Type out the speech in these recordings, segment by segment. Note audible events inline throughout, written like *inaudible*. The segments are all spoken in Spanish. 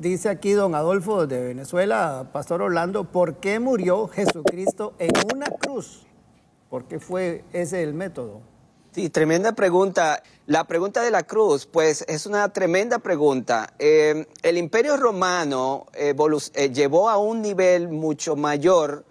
Dice aquí don Adolfo de Venezuela, Pastor Orlando, ¿por qué murió Jesucristo en una cruz? ¿Por qué fue ese el método? Sí, tremenda pregunta. La pregunta de la cruz, pues es una tremenda pregunta. Em, el imperio romano eh, llevó a un nivel mucho mayor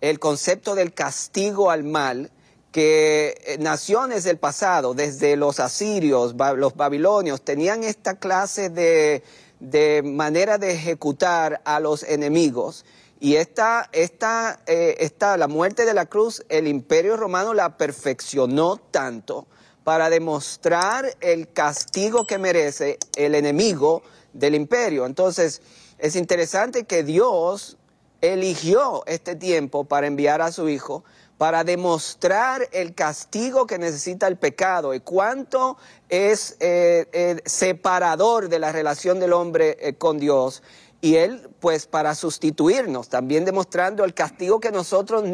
el concepto del castigo al mal que eh, naciones del pasado, desde los asirios, los babilonios, tenían esta clase de de manera de ejecutar a los enemigos. Y esta, eh, esta, la muerte de la cruz, el imperio romano la perfeccionó tanto para demostrar el castigo que merece el enemigo del imperio. Entonces, es interesante que Dios eligió este tiempo para enviar a su Hijo para demostrar el castigo que necesita el pecado y cuánto es eh, eh, separador de la relación del hombre eh, con Dios. Y Él, pues, para sustituirnos, también demostrando el castigo que nosotros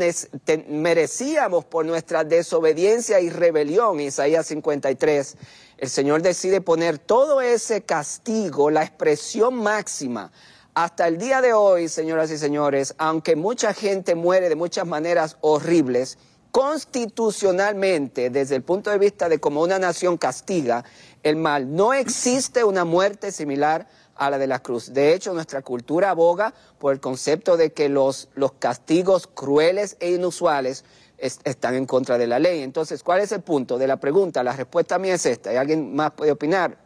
merecíamos por nuestra desobediencia y rebelión, Isaías 53. El Señor decide poner todo ese castigo, la expresión máxima, hasta el día de hoy, señoras y señores, aunque mucha gente muere de muchas maneras horribles, constitucionalmente, desde el punto de vista de cómo una nación castiga el mal, no existe una muerte similar a la de la cruz. De hecho, nuestra cultura aboga por el concepto de que los, los castigos crueles e inusuales están en contra de la ley. Entonces, ¿cuál es el punto de la pregunta? La respuesta mía es esta, y alguien más puede opinar.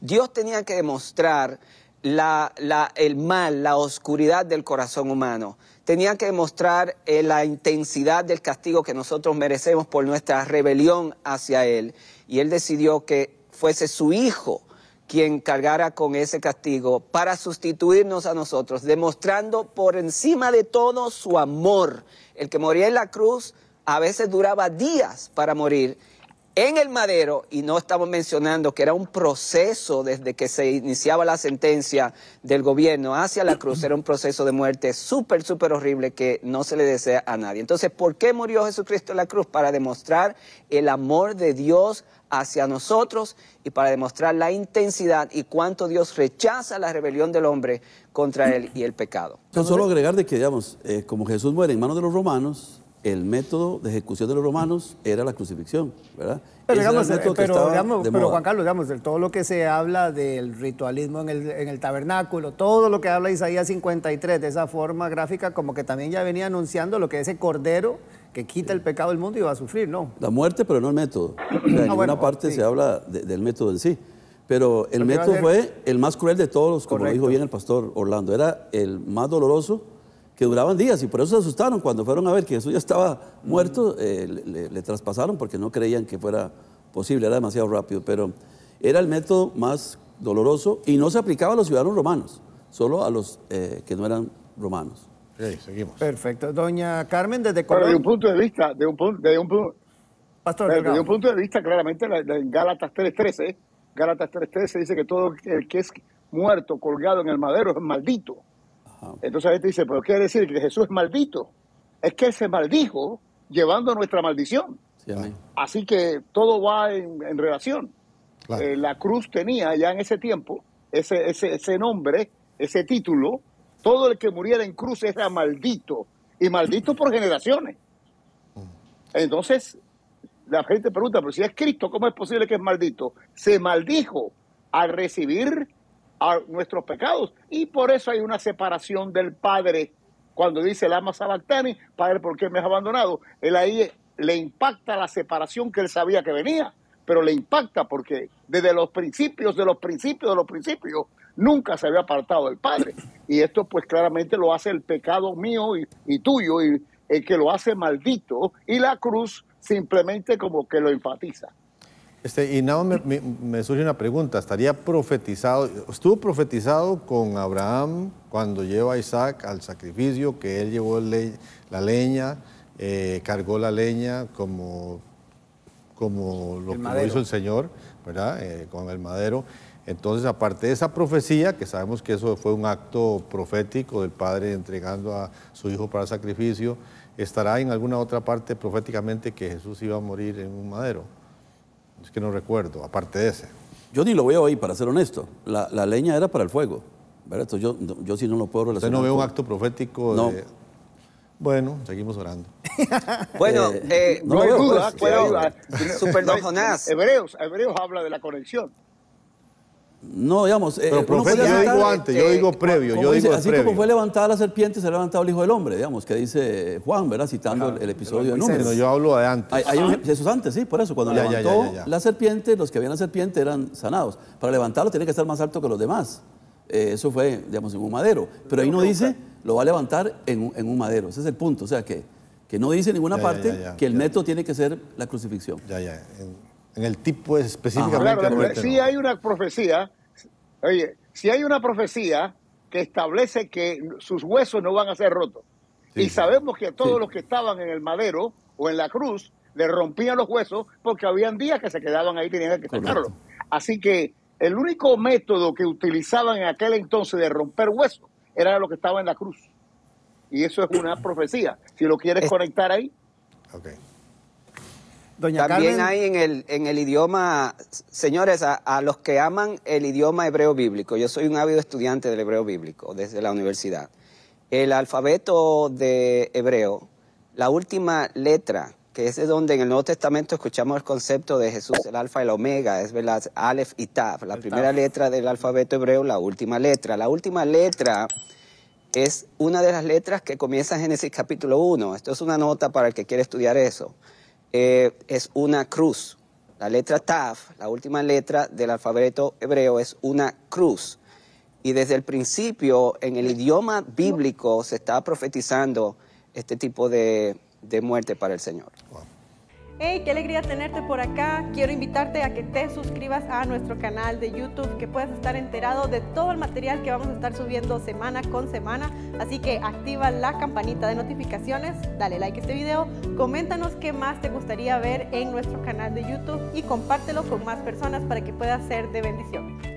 Dios tenía que demostrar la, el mal, la oscuridad del corazón humano. Tenía que mostrar eh, la intensidad del castigo que nosotros merecemos por nuestra rebelión hacia Él. Y Él decidió que fuese su Hijo quien cargara con ese castigo para sustituirnos a nosotros, demostrando por encima de todo su amor. El que moría en la cruz a veces duraba días para morir en el madero, y no estamos mencionando que era un proceso desde que se iniciaba la sentencia del gobierno hacia la cruz, era un proceso de muerte súper, súper horrible que no se le desea a nadie. Entonces, ¿por qué murió Jesucristo en la cruz? Para demostrar el amor de Dios hacia nosotros y para demostrar la intensidad y cuánto Dios rechaza la rebelión del hombre contra él y el pecado. solo agregar de que, digamos, eh, como Jesús muere en manos de los romanos, el método de ejecución de los romanos era la crucifixión, ¿verdad? Pero, digamos, Juan Carlos, digamos, de todo lo que se habla del ritualismo en el, tabernáculo, todo lo que habla Isaías 53 de esa forma gráfica, como que también ya venía anunciando lo que ese cordero que quita el pecado del mundo iba a sufrir, ¿no? La muerte, pero no el método. Ah, en una parte se habla del método en sí. Pero el método fue el más cruel de todos, como dijo bien el pastor Orlando. Era el más doloroso que duraban días y por eso se asustaron cuando fueron a ver que Jesús ya estaba muerto, mm. eh, le, traspasaron porque no creían que fuera posible, era demasiado rápido, pero era el método más doloroso y no se aplicaba a los ciudadanos romanos, solo a los eh, que no eran romanos. Sí, seguimos. Perfecto. Doña Carmen, desde Colombia. un punto de vista, de un, de un, Pastor, desde un punto de vista, claramente, en Gálatas 3.13, Gálatas 3.13 dice que todo el que es muerto colgado en el madero es maldito. Entonces la gente dice, pero quiere decir que Jesús es maldito. Es que él se maldijo llevando nuestra maldición. Así que todo va en, relación. Eh, la cruz tenía ya en ese tiempo ese, ese, ese nombre, ese título. Todo el que muriera en cruz era maldito. Y maldito por generaciones. Entonces, la gente pregunta, pero si es Cristo, ¿cómo es posible que es maldito? Se maldijo al recibir a nuestros pecados. Y por eso hay una separación del Padre. Cuando dice el ama Sabactani, Padre, ¿por qué me has abandonado? Él ahí le impacta la separación que él sabía que venía, pero le impacta porque desde los principios, de los principios, de los principios, nunca se había apartado del Padre. Y esto pues claramente lo hace el pecado mío y, y tuyo, y el que lo hace maldito, y la cruz simplemente como que lo enfatiza. Este, y nada, me, surge una pregunta. ¿Estaría profetizado, estuvo profetizado con Abraham cuando lleva a Isaac al sacrificio, que él llevó la leña, eh, cargó la leña como, como lo, hizo el Señor, ¿verdad? Eh, con el madero. Entonces, aparte de esa profecía, que sabemos que eso fue un acto profético del Padre entregando a su Hijo para sacrificio, ¿estará en alguna otra parte proféticamente que Jesús iba a morir en un madero? Es que no recuerdo, aparte de ese. Yo ni lo veo ahí, para ser honesto. La, leña era para el fuego. ¿verdad? yo, yo sí no lo puedo relacionar. ¿Usted no ve un acto profético? Bueno, seguimos orando. *laughs* bueno, eh, eh no, Hebreos, Hebreos habla de la conexión. No, digamos. Eh, yo digo antes, yo digo eh, previo, Así como fue levantada la serpiente, se ha levantado el Hijo del Hombre, digamos, que dice Juan, ¿verdad? Citando el, episodio de Números. yo hablo de antes. Hay, ah. eso es antes, sí, por eso. Cuando levantó la serpiente, los que habían la serpiente eran sanados. Para levantarlo tiene que estar más alto que los demás. Eh, eso fue, digamos, en un madero. Pero ahí no dice, lo va a levantar en, un madero. Ese es el punto. O sea, que, que no dice en ninguna parte que el método tiene que ser la crucifixión. Ya, ya. En el tipo específicamente. si hay una profecía, oye, si hay una profecía que establece que sus huesos no van a ser rotos. Y sabemos que todos los que estaban en el madero o en la cruz le rompían los huesos porque habían días que se quedaban ahí, tenían que sacarlo. Así que el único método que utilizaban en aquel entonces de romper huesos era lo que estaba en la cruz. Y eso es una profecía. Si lo quieres conectar ahí. Okay. También hay en el, idioma, señores, a, los que aman el idioma hebreo bíblico, yo soy un ávido estudiante del hebreo bíblico desde la universidad, el alfabeto de hebreo, la última letra, que es de donde en el Nuevo Testamento escuchamos el concepto de Jesús, el alfa y el omega, es verdad, Aleph y Tav, la primera letra del alfabeto hebreo, la última letra. La última letra es una de las letras que comienza Génesis capítulo 1. Esto es una nota para el que quiere estudiar eso. Eh, es una cruz. La letra Taf, la última letra del alfabeto hebreo, es una cruz. Y desde el principio, en el idioma bíblico, se está profetizando este tipo de, de muerte para el Señor. Hey, qué alegría tenerte por acá. Quiero invitarte a que te suscribas a nuestro canal de YouTube, que puedas estar enterado de todo el material que vamos a estar subiendo semana con semana. Así que activa la campanita de notificaciones, dale like a este video, coméntanos qué más te gustaría ver en nuestro canal de YouTube y compártelo con más personas para que pueda ser de bendición.